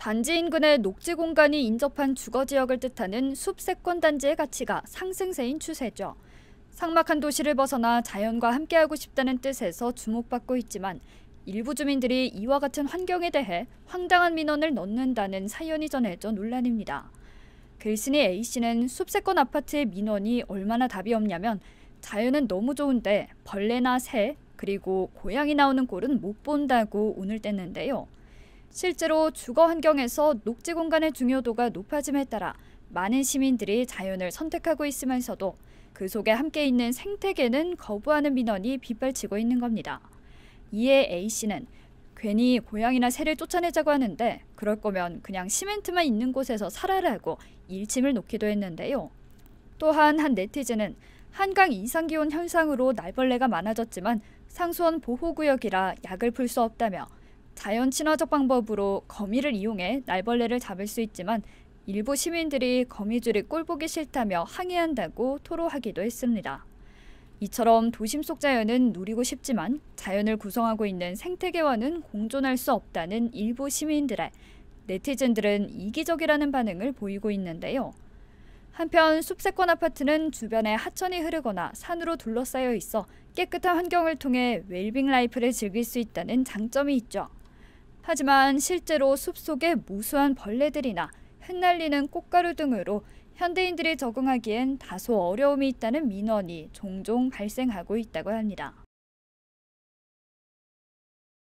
단지 인근의 녹지 공간이 인접한 주거 지역을 뜻하는 숲세권 단지의 가치가 상승세인 추세죠. 상막한 도시를 벗어나 자연과 함께하고 싶다는 뜻에서 주목받고 있지만 일부 주민들이 이와 같은 환경에 대해 황당한 민원을 넣는다는 사연이 전해져 논란입니다. 글쓴이 A씨는 숲세권 아파트의 민원이 얼마나 답이 없냐면 자연은 너무 좋은데 벌레나 새 그리고 고양이 나오는 꼴은 못 본다고 운을 뗐는데요. 실제로 주거 환경에서 녹지 공간의 중요도가 높아짐에 따라 많은 시민들이 자연을 선택하고 있으면서도 그 속에 함께 있는 생태계는 거부하는 민원이 빗발치고 있는 겁니다. 이에 A씨는 괜히 고양이나 새를 쫓아내자고 하는데 그럴 거면 그냥 시멘트만 있는 곳에서 살아라고 일침을 놓기도 했는데요. 또한 한 네티즌은 한강 이상기온 현상으로 날벌레가 많아졌지만 상수원 보호구역이라 약을 풀 수 없다며 자연 친화적 방법으로 거미를 이용해 날벌레를 잡을 수 있지만 일부 시민들이 거미줄이 꼴보기 싫다며 항의한다고 토로하기도 했습니다. 이처럼 도심 속 자연은 누리고 싶지만 자연을 구성하고 있는 생태계와는 공존할 수 없다는 일부 시민들의 네티즌들은 이기적이라는 반응을 보이고 있는데요. 한편 숲세권 아파트는 주변에 하천이 흐르거나 산으로 둘러싸여 있어 깨끗한 환경을 통해 웰빙 라이프를 즐길 수 있다는 장점이 있죠. 하지만 실제로 숲속에 무수한 벌레들이나 흩날리는 꽃가루 등으로 현대인들이 적응하기엔 다소 어려움이 있다는 민원이 종종 발생하고 있다고 합니다.